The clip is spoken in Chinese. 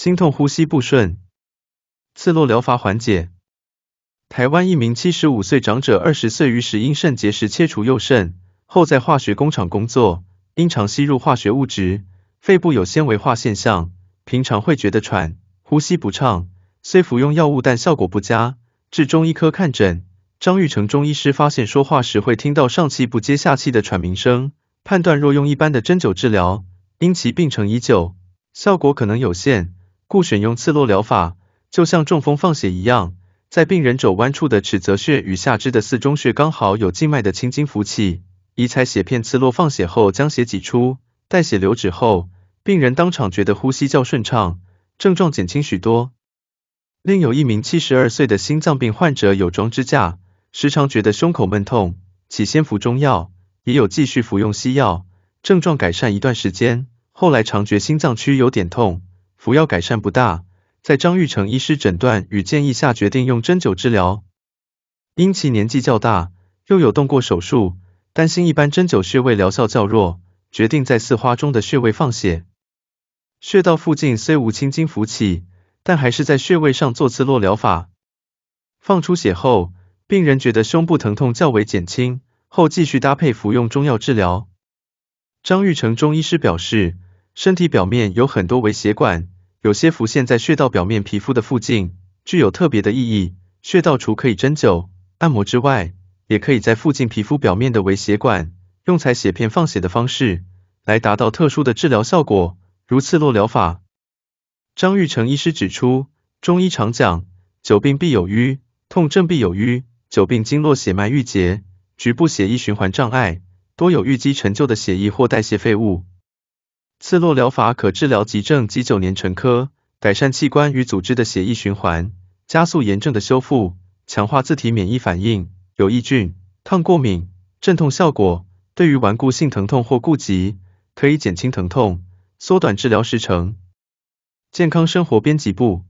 心痛、呼吸不顺，刺络疗法缓解。台湾一名七十五岁长者，二十岁于时因肾结石切除右肾后，在化学工厂工作，因常吸入化学物质，肺部有纤维化现象，平常会觉得喘、呼吸不畅，虽服用药物但效果不佳，至中医科看诊。张玉成中医师发现，说话时会听到上气不接下气的喘鸣声，判断若用一般的针灸治疗，因其病程已久，效果可能有限。故选用刺络疗法，就像中风放血一样，在病人肘弯处的尺泽穴与下肢的四中穴刚好有静脉的青筋浮起，移采血片刺络放血后，将血挤出，待血流止后，病人当场觉得呼吸较顺畅，症状减轻许多。另有一名七十二岁的心脏病患者有装支架，时常觉得胸口闷痛，起先服中药，也有继续服用西药，症状改善一段时间，后来常觉心脏区有点痛。服药改善不大，在张玉成医师诊断与建议下，决定用针灸治疗。因其年纪较大，又有动过手术，担心一般针灸穴位疗效较弱，决定在四花中的穴位放血。穴道附近虽无青筋浮起，但还是在穴位上做刺络疗法。放出血后，病人觉得胸部疼痛较为减轻，后继续搭配服用中药治疗。张玉成中医师表示。身体表面有很多微血管，有些浮现在穴道表面皮肤的附近，具有特别的意义。穴道除可以针灸、按摩之外，也可以在附近皮肤表面的微血管，用采血片放血的方式，来达到特殊的治疗效果，如刺络疗法。张玉成医师指出，中医常讲，久病必有瘀，痛症必有瘀，久病经络血脉郁结，局部血液循环障碍，多有淤积陈旧的血液或代谢废物。刺络疗法可治疗急症及九年成科，改善器官与组织的血液循环，加速炎症的修复，强化自体免疫反应，有抑菌、抗过敏、镇痛效果。对于顽固性疼痛或痼疾，可以减轻疼痛，缩短治疗时程。健康生活编辑部。